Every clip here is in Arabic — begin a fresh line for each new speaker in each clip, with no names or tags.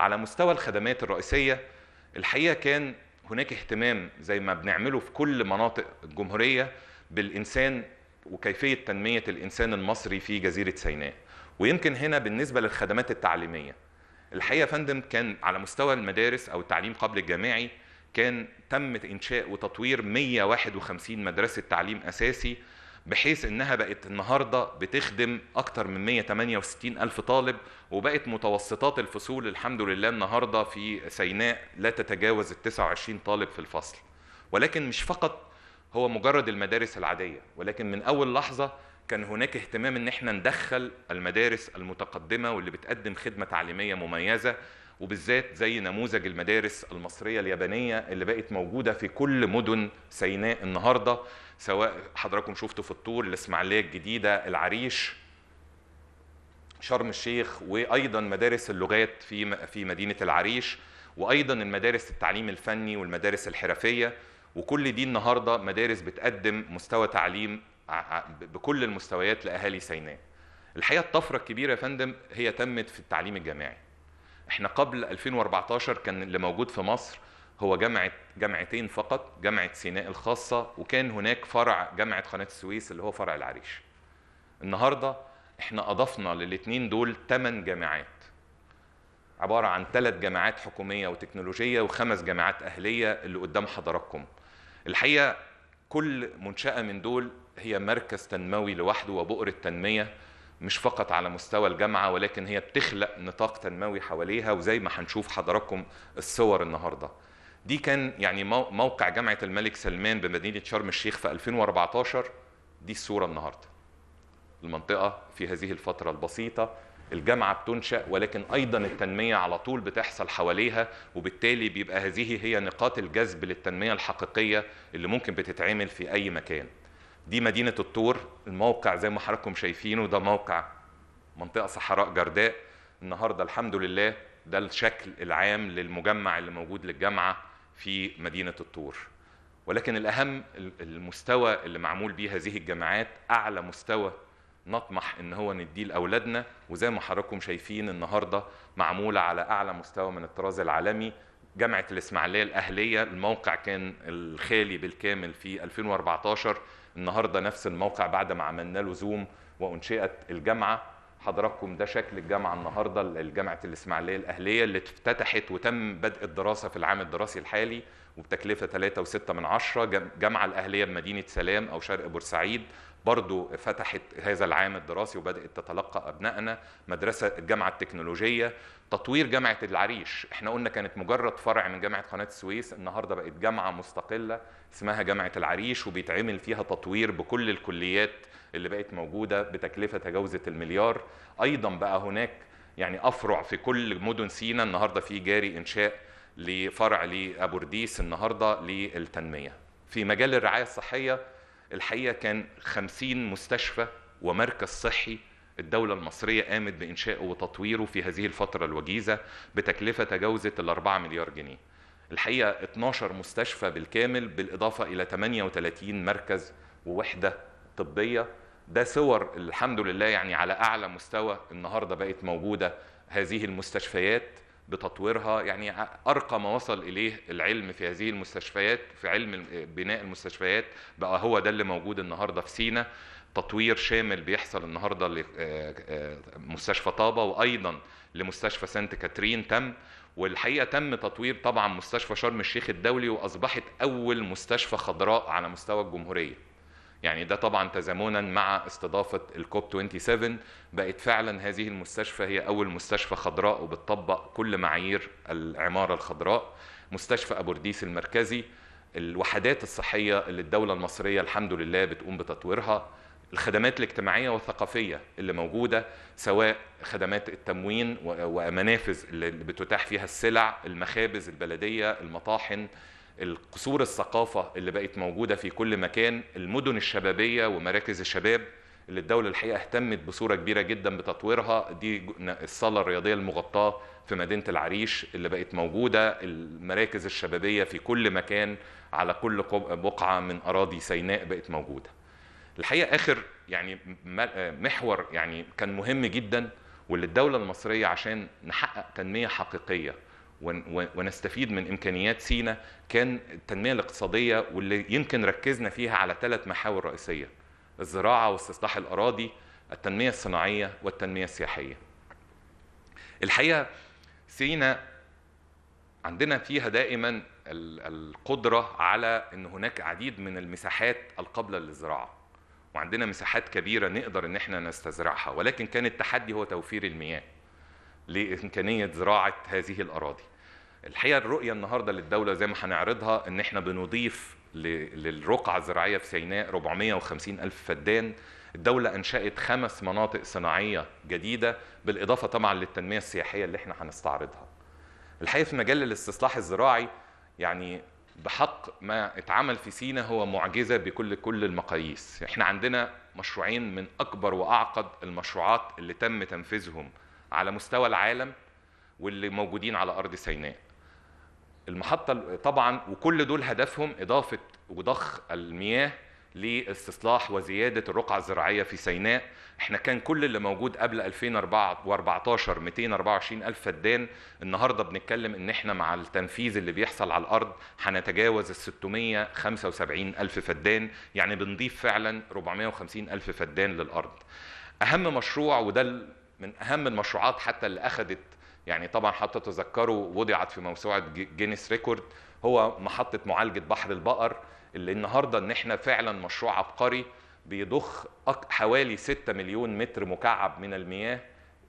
على مستوى الخدمات الرئيسيه الحقيقه كان هناك اهتمام زي ما بنعمله في كل مناطق الجمهوريه بالانسان وكيفيه تنميه الانسان المصري في جزيره سيناء ويمكن هنا بالنسبه للخدمات التعليميه الحقيقه فندم كان على مستوى المدارس او التعليم قبل الجامعي كان تم انشاء وتطوير 151 مدرسه تعليم اساسي بحيث انها بقت النهارده بتخدم اكتر من 168 الف طالب وبقت متوسطات الفصول الحمد لله النهارده في سيناء لا تتجاوز ال 29 طالب في الفصل ولكن مش فقط هو مجرد المدارس العاديه ولكن من اول لحظه كان هناك اهتمام ان احنا ندخل المدارس المتقدمه واللي بتقدم خدمه تعليميه مميزه وبالذات زي نموذج المدارس المصريه اليابانيه اللي بقت موجوده في كل مدن سيناء النهارده سواء حضراتكم شفتوا في الطور الاسماعيليه الجديده العريش شرم الشيخ وايضا مدارس اللغات في في مدينه العريش وايضا المدارس التعليم الفني والمدارس الحرفيه وكل دي النهارده مدارس بتقدم مستوى تعليم بكل المستويات لاهالي سيناء. الحقيقه الطفره الكبيره يا فندم هي تمت في التعليم الجامعي. احنا قبل 2014 كان اللي موجود في مصر هو جامعة جامعتين فقط جامعة سيناء الخاصة وكان هناك فرع جامعة قناة السويس اللي هو فرع العريش النهاردة احنا أضفنا للاتنين دول ثمان جامعات عبارة عن ثلاث جامعات حكومية وتكنولوجية وخمس جامعات أهلية اللي قدام حضراتكم الحقيقة كل منشأة من دول هي مركز تنموي لوحده وبؤرة تنمية مش فقط على مستوى الجامعة ولكن هي بتخلق نطاق تنموي حواليها وزي ما هنشوف حضراتكم الصور النهارده دي كان يعني موقع جامعه الملك سلمان بمدينه شرم الشيخ في 2014 دي الصوره النهارده المنطقه في هذه الفتره البسيطه الجامعه بتنشا ولكن ايضا التنميه على طول بتحصل حواليها وبالتالي بيبقى هذه هي نقاط الجذب للتنميه الحقيقيه اللي ممكن بتتعمل في اي مكان دي مدينه الطور الموقع زي ما حضراتكم شايفينه ده موقع منطقه صحراء جرداء النهارده الحمد لله ده الشكل العام للمجمع اللي موجود للجامعه في مدينه الطور ولكن الاهم المستوى اللي معمول بيه هذه الجامعات اعلى مستوى نطمح ان هو نديه لاولادنا وزي ما حضراتكم شايفين النهارده معموله على اعلى مستوى من الطراز العالمي جامعه الاسماعيليه الاهليه الموقع كان الخالي بالكامل في 2014 النهارده نفس الموقع بعد ما عملنا له زوم وانشئت الجامعه حضراتكم ده شكل الجامعه النهارده جامعه الاسماعيليه الاهليه اللي افتتحت وتم بدء الدراسه في العام الدراسي الحالي وبتكلفه 3.6 من عشرة جامعه الاهليه بمدينه سلام او شرق بورسعيد برضو فتحت هذا العام الدراسي وبدات تتلقى ابنائنا مدرسه الجامعه التكنولوجيه تطوير جامعه العريش احنا قلنا كانت مجرد فرع من جامعه قناه السويس النهارده بقت جامعه مستقله اسمها جامعه العريش وبيتعمل فيها تطوير بكل الكليات اللي بقت موجوده بتكلفه تجاوزت المليار ايضا بقى هناك يعني افرع في كل مدن سينا النهارده في جاري انشاء لفرع لابورديس النهارده للتنميه في مجال الرعايه الصحيه الحقيقه كان 50 مستشفى ومركز صحي الدولة المصرية قامت بإنشائه وتطويره في هذه الفترة الوجيزة بتكلفة تجاوزت ال 4 مليار جنيه. الحقيقة 12 مستشفى بالكامل بالإضافة إلى 38 مركز ووحدة طبية ده صور الحمد لله يعني على أعلى مستوى النهاردة بقت موجودة هذه المستشفيات بتطويرها يعني ارقى ما وصل اليه العلم في هذه المستشفيات في علم بناء المستشفيات بقى هو ده اللي موجود النهارده في سينا تطوير شامل بيحصل النهارده لمستشفى آه، آه، طابا وايضا لمستشفى سانت كاترين تم والحقيقه تم تطوير طبعا مستشفى شرم الشيخ الدولي واصبحت اول مستشفى خضراء على مستوى الجمهوريه يعني ده طبعا تزامنا مع استضافة الكوب 27 بقت فعلا هذه المستشفى هي أول مستشفى خضراء وبتطبق كل معايير العمارة الخضراء مستشفى أبو رديس المركزي الوحدات الصحية اللي الدولة المصرية الحمد لله بتقوم بتطويرها الخدمات الاجتماعية والثقافية اللي موجودة سواء خدمات التموين ومنافذ اللي بتتاح فيها السلع المخابز البلدية المطاحن القصور الثقافة اللي بقت موجودة في كل مكان المدن الشبابية ومراكز الشباب اللي الدولة الحقيقة اهتمت بصورة كبيرة جدا بتطويرها دي الصالة الرياضية المغطاة في مدينة العريش اللي بقت موجودة المراكز الشبابية في كل مكان على كل بقعة من أراضي سيناء بقت موجودة الحقيقة آخر يعني محور يعني كان مهم جدا واللي الدولة المصرية عشان نحقق تنمية حقيقية ونستفيد من امكانيات سينا كان التنميه الاقتصاديه واللي يمكن ركزنا فيها على ثلاث محاور رئيسيه الزراعه واستصلاح الاراضي التنميه الصناعيه والتنميه السياحيه الحقيقه سينا عندنا فيها دائما القدره على ان هناك عديد من المساحات القابله للزراعه وعندنا مساحات كبيره نقدر ان احنا نستزرعها ولكن كان التحدي هو توفير المياه لامكانيه زراعه هذه الاراضي. الحقيقه الرؤيه النهارده للدوله زي ما هنعرضها ان احنا بنضيف للرقعه الزراعيه في سيناء 450 الف فدان الدولة أنشأت خمس مناطق صناعية جديدة بالإضافة طبعا للتنمية السياحية اللي احنا هنستعرضها الحقيقة في مجال الاستصلاح الزراعي يعني بحق ما اتعمل في سينا هو معجزة بكل كل المقاييس احنا عندنا مشروعين من أكبر وأعقد المشروعات اللي تم تنفيذهم على مستوى العالم واللي موجودين على ارض سيناء المحطه طبعا وكل دول هدفهم اضافه وضخ المياه لاستصلاح وزياده الرقعه الزراعيه في سيناء احنا كان كل اللي موجود قبل 2014 224 الف فدان النهارده بنتكلم ان احنا مع التنفيذ اللي بيحصل على الارض هنتجاوز ال 675 الف فدان يعني بنضيف فعلا 450 الف فدان للارض اهم مشروع وده من اهم المشروعات حتى اللي اخذت يعني طبعا حتى تذكروا وضعت في موسوعه جينيس ريكورد هو محطه معالجه بحر البقر اللي النهارده ان احنا فعلا مشروع عبقري بيضخ حوالي 6 مليون متر مكعب من المياه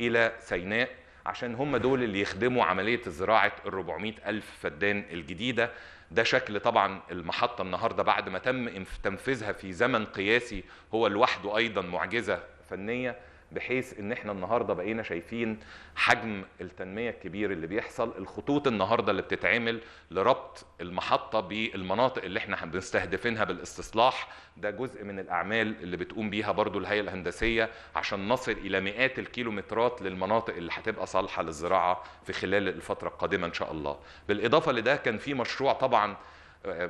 الى سيناء عشان هم دول اللي يخدموا عمليه زراعه ال 400 الف فدان الجديده ده شكل طبعا المحطه النهارده بعد ما تم تنفيذها في زمن قياسي هو لوحده ايضا معجزه فنيه بحيث ان احنا النهارده بقينا شايفين حجم التنميه الكبير اللي بيحصل الخطوط النهارده اللي بتتعمل لربط المحطه بالمناطق اللي احنا بنستهدفينها بالاستصلاح ده جزء من الاعمال اللي بتقوم بيها برضو الهيئه الهندسيه عشان نصل الى مئات الكيلومترات للمناطق اللي هتبقى صالحه للزراعه في خلال الفتره القادمه ان شاء الله بالاضافه لده كان في مشروع طبعا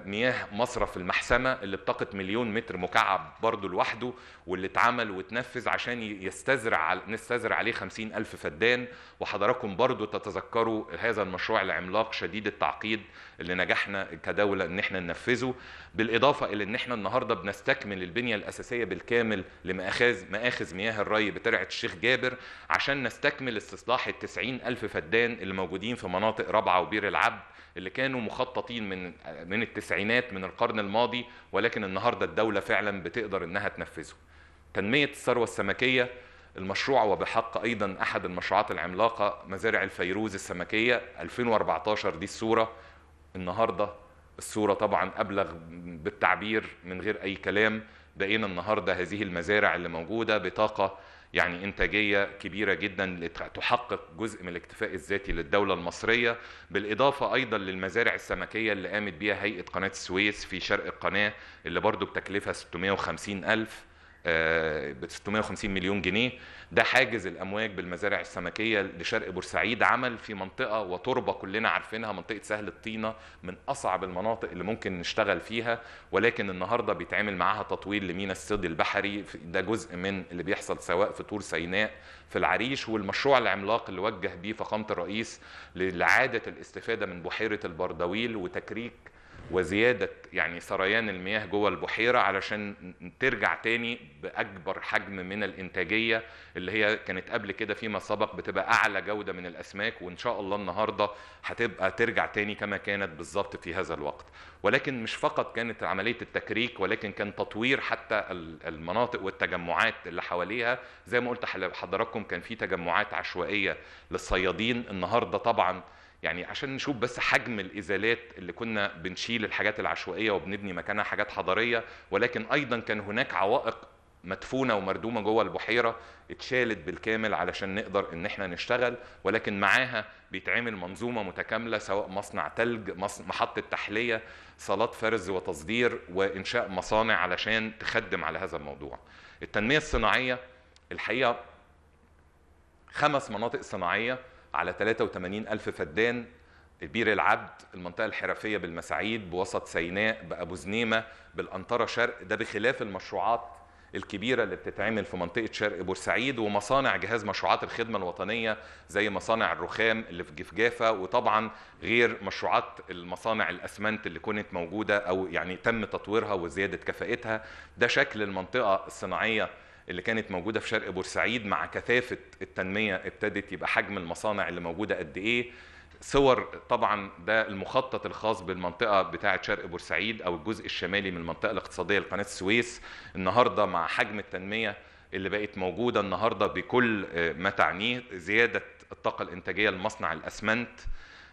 مياه مصرف المحسمه اللي بطاقه مليون متر مكعب برضه لوحده واللي اتعمل واتنفذ عشان يستزرع نستزرع عليه خمسين ألف فدان وحضراتكم برضه تتذكروا هذا المشروع العملاق شديد التعقيد اللي نجحنا كدولة إن احنا ننفذه بالإضافة إلى إن احنا النهاردة بنستكمل البنية الأساسية بالكامل لمآخذ مآخذ مياه الري بترعة الشيخ جابر عشان نستكمل استصلاح ال ألف فدان اللي موجودين في مناطق رابعة وبير العبد اللي كانوا مخططين من من التسعينات من القرن الماضي ولكن النهارده الدوله فعلا بتقدر انها تنفذه. تنميه الثروه السمكيه المشروع وبحق ايضا احد المشروعات العملاقه مزارع الفيروز السمكيه 2014 دي الصوره النهارده الصوره طبعا ابلغ بالتعبير من غير اي كلام بقينا النهارده هذه المزارع اللي موجوده بطاقه يعني إنتاجية كبيرة جدا تحقق جزء من الاكتفاء الذاتي للدولة المصرية بالإضافة أيضا للمزارع السمكية اللي قامت بيها هيئة قناة السويس في شرق القناة اللي برضو بتكلفها 650 ألف آه، ب 650 مليون جنيه ده حاجز الامواج بالمزارع السمكيه لشرق بورسعيد عمل في منطقه وتربه كلنا عارفينها منطقه سهل الطينه من اصعب المناطق اللي ممكن نشتغل فيها ولكن النهارده بيتعمل معاها تطوير لمينا الصيد البحري ده جزء من اللي بيحصل سواء في طور سيناء في العريش والمشروع العملاق اللي وجه بيه فخامه الرئيس لإعادة الاستفادة من بحيرة البردويل وتكريك وزياده يعني سريان المياه جوه البحيره علشان ترجع تاني باكبر حجم من الانتاجيه اللي هي كانت قبل كده فيما سبق بتبقى اعلى جوده من الاسماك وان شاء الله النهارده هتبقى ترجع تاني كما كانت بالظبط في هذا الوقت ولكن مش فقط كانت عمليه التكريك ولكن كان تطوير حتى المناطق والتجمعات اللي حواليها زي ما قلت لحضراتكم كان في تجمعات عشوائيه للصيادين النهارده طبعا يعني عشان نشوف بس حجم الازالات اللي كنا بنشيل الحاجات العشوائيه وبنبني مكانها حاجات حضاريه ولكن ايضا كان هناك عوائق مدفونه ومردومه جوه البحيره اتشالت بالكامل علشان نقدر ان احنا نشتغل ولكن معاها بيتعمل منظومه متكامله سواء مصنع تلج محطه تحليه صالات فرز وتصدير وانشاء مصانع علشان تخدم على هذا الموضوع التنميه الصناعيه الحقيقه خمس مناطق صناعيه على 83 ألف فدان بير العبد المنطقة الحرفية بالمساعيد بوسط سيناء بأبو زنيمة بالأنطرة شرق ده بخلاف المشروعات الكبيرة اللي بتتعمل في منطقة شرق بورسعيد ومصانع جهاز مشروعات الخدمة الوطنية زي مصانع الرخام اللي في جفجافة وطبعا غير مشروعات المصانع الأسمنت اللي كانت موجودة أو يعني تم تطويرها وزيادة كفاءتها ده شكل المنطقة الصناعية اللي كانت موجوده في شرق بورسعيد مع كثافه التنميه ابتدت يبقى حجم المصانع اللي موجوده قد ايه صور طبعا ده المخطط الخاص بالمنطقه بتاعه شرق بورسعيد او الجزء الشمالي من المنطقه الاقتصاديه لقناه السويس النهارده مع حجم التنميه اللي بقت موجوده النهارده بكل آه، ما تعنيه زياده الطاقه الانتاجيه لمصنع الاسمنت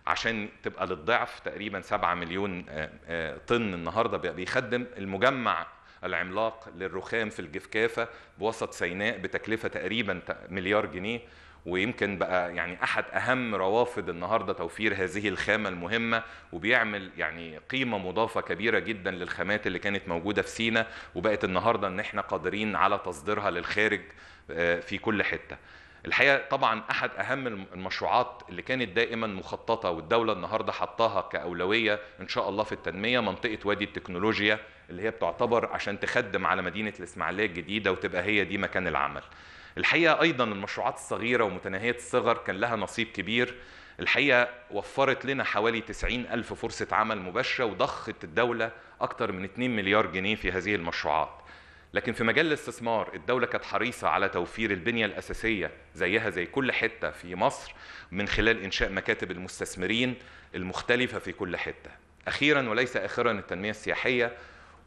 عشان تبقى للضعف تقريبا 7 مليون آه، آه، طن النهارده بيخدم المجمع العملاق للرخام في الجفكافة بوسط سيناء بتكلفة تقريبا مليار جنيه ويمكن بقى يعني احد اهم روافد النهارده توفير هذه الخامه المهمه وبيعمل يعني قيمه مضافه كبيره جدا للخامات اللي كانت موجوده في سينا وبقت النهارده ان احنا قادرين على تصديرها للخارج آه، في كل حته. الحقيقه طبعا احد اهم المشروعات اللي كانت دائما مخططه والدوله النهارده حطاها كاولويه ان شاء الله في التنميه منطقه وادي التكنولوجيا اللي هي بتعتبر عشان تخدم على مدينه الاسماعيليه الجديده وتبقى هي دي مكان العمل. الحقيقه ايضا المشروعات الصغيره ومتناهيه الصغر كان لها نصيب كبير الحقيقه وفرت لنا حوالي 90 ألف فرصه عمل مباشره وضخت الدوله اكثر من 2 مليار جنيه في هذه المشروعات. لكن في مجال الاستثمار الدولة كانت حريصة على توفير البنية الأساسية زيها زي كل حتة في مصر من خلال إنشاء مكاتب المستثمرين المختلفة في كل حتة أخيرا وليس آخرا التنمية السياحية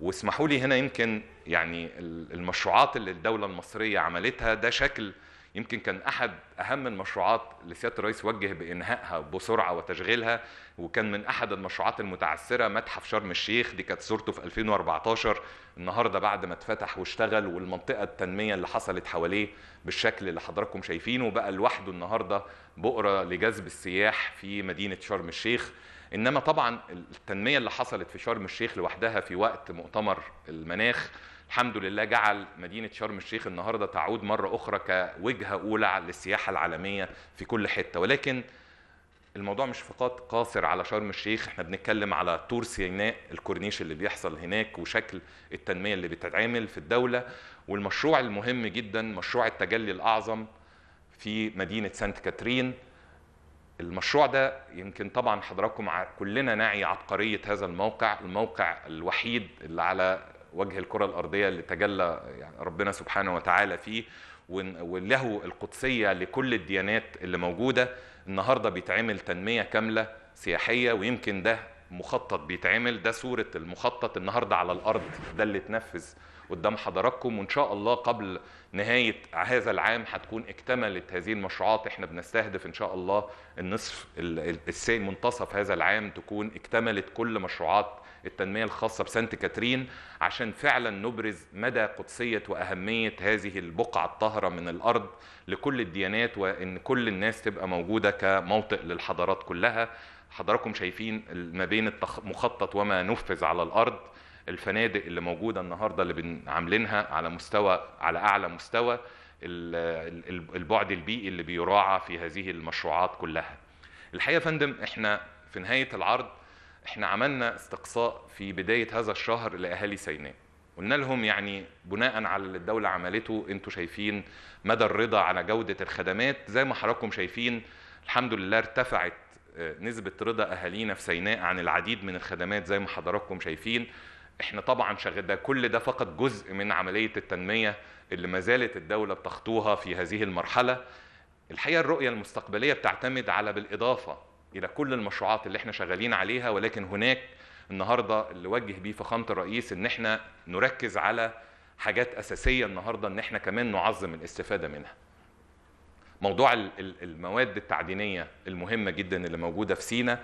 واسمحوا لي هنا يمكن يعني المشروعات اللي الدولة المصرية عملتها ده شكل يمكن كان احد اهم المشروعات اللي سياده الرئيس وجه بانهائها بسرعه وتشغيلها وكان من احد المشروعات المتعثره متحف شرم الشيخ دي كانت صورته في 2014 النهارده بعد ما اتفتح واشتغل والمنطقه التنميه اللي حصلت حواليه بالشكل اللي حضراتكم شايفينه بقى لوحده النهارده بؤره لجذب السياح في مدينه شرم الشيخ انما طبعا التنميه اللي حصلت في شرم الشيخ لوحدها في وقت مؤتمر المناخ الحمد لله جعل مدينة شرم الشيخ النهاردة تعود مرة أخرى كوجهة أولى للسياحة العالمية في كل حتة ولكن الموضوع مش فقط قاصر على شرم الشيخ احنا بنتكلم على تور سيناء الكورنيش اللي بيحصل هناك وشكل التنمية اللي بتتعامل في الدولة والمشروع المهم جدا مشروع التجلي الأعظم في مدينة سانت كاترين المشروع ده يمكن طبعا حضراتكم كلنا نعي عبقرية هذا الموقع الموقع الوحيد اللي على وجه الكرة الأرضية اللي تجلى يعني ربنا سبحانه وتعالى فيه وله القدسية لكل الديانات اللي موجودة النهاردة بيتعمل تنمية كاملة سياحية ويمكن ده مخطط بيتعمل ده صورة المخطط النهاردة على الأرض ده اللي اتنفذ قدام حضراتكم وان شاء الله قبل نهايه هذا العام هتكون اكتملت هذه المشروعات احنا بنستهدف ان شاء الله النصف الثاني منتصف هذا العام تكون اكتملت كل مشروعات التنميه الخاصه بسانت كاترين عشان فعلا نبرز مدى قدسيه واهميه هذه البقعه الطاهره من الارض لكل الديانات وان كل الناس تبقى موجوده كموطئ للحضارات كلها حضراتكم شايفين ما بين المخطط وما نفذ على الارض الفنادق اللي موجوده النهارده اللي عاملينها على مستوى على اعلى مستوى البعد البيئي اللي بيراعى في هذه المشروعات كلها. الحقيقه يا فندم احنا في نهايه العرض احنا عملنا استقصاء في بدايه هذا الشهر لاهالي سيناء. قلنا لهم يعني بناء على اللي الدوله عملته انتوا شايفين مدى الرضا على جوده الخدمات زي ما حضراتكم شايفين الحمد لله ارتفعت آه، نسبة رضا أهالينا في سيناء عن العديد من الخدمات زي ما حضراتكم شايفين احنا طبعا شغال ده كل ده فقط جزء من عمليه التنميه اللي ما زالت الدوله بتخطوها في هذه المرحله الحقيقه الرؤيه المستقبليه بتعتمد على بالاضافه الى كل المشروعات اللي احنا شغالين عليها ولكن هناك النهارده اللي وجه بيه فخامه الرئيس ان احنا نركز على حاجات اساسيه النهارده ان احنا كمان نعظم الاستفاده منها موضوع المواد التعدينيه المهمه جدا اللي موجوده في سينا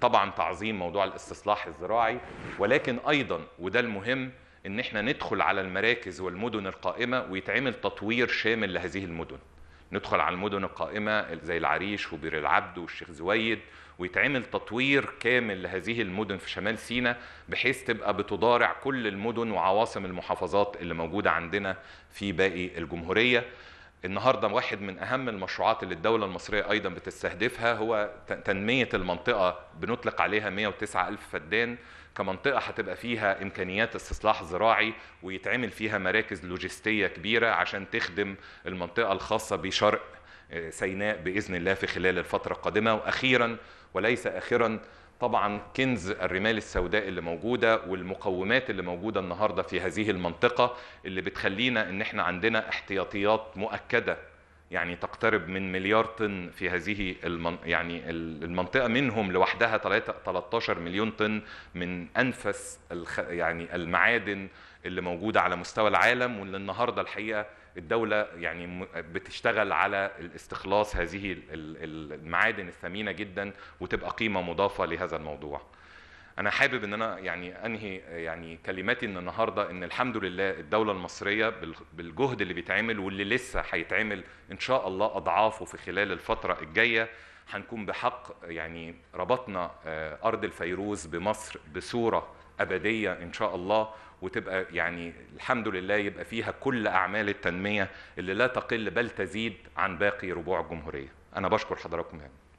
طبعا تعظيم موضوع الاستصلاح الزراعي ولكن ايضا وده المهم ان احنا ندخل على المراكز والمدن القائمه ويتعمل تطوير شامل لهذه المدن ندخل على المدن القائمه زي العريش وبير العبد والشيخ زويد ويتعمل تطوير كامل لهذه المدن في شمال سيناء بحيث تبقى بتضارع كل المدن وعواصم المحافظات اللي موجوده عندنا في باقي الجمهوريه النهارده واحد من اهم المشروعات اللي الدوله المصريه ايضا بتستهدفها هو تنميه المنطقه بنطلق عليها 109 الف فدان كمنطقه هتبقى فيها امكانيات استصلاح زراعي ويتعمل فيها مراكز لوجستيه كبيره عشان تخدم المنطقه الخاصه بشرق آه، سيناء باذن الله في خلال الفتره القادمه واخيرا وليس اخرا طبعا كنز الرمال السوداء اللي موجوده والمقومات اللي موجوده النهارده في هذه المنطقه اللي بتخلينا ان احنا عندنا احتياطيات مؤكده يعني تقترب من مليار طن في هذه المن... يعني المنطقه منهم لوحدها 13 مليون طن من انفس الخ... يعني المعادن اللي موجوده على مستوى العالم واللي النهارده الحقيقه الدولة يعني بتشتغل على استخلاص هذه المعادن الثمينة جدا وتبقى قيمة مضافة لهذا الموضوع. انا حابب ان انا يعني انهي يعني كلماتي ان النهارده ان الحمد لله الدوله المصريه بالجهد اللي بيتعمل واللي لسه هيتعمل ان شاء الله اضعافه في خلال الفتره الجايه هنكون بحق يعني ربطنا آه، ارض الفيروز بمصر بصوره ابديه ان شاء الله وتبقى يعني الحمد لله يبقى فيها كل اعمال التنميه اللي لا تقل بل تزيد عن باقي ربوع الجمهوريه انا بشكر حضراتكم يعني.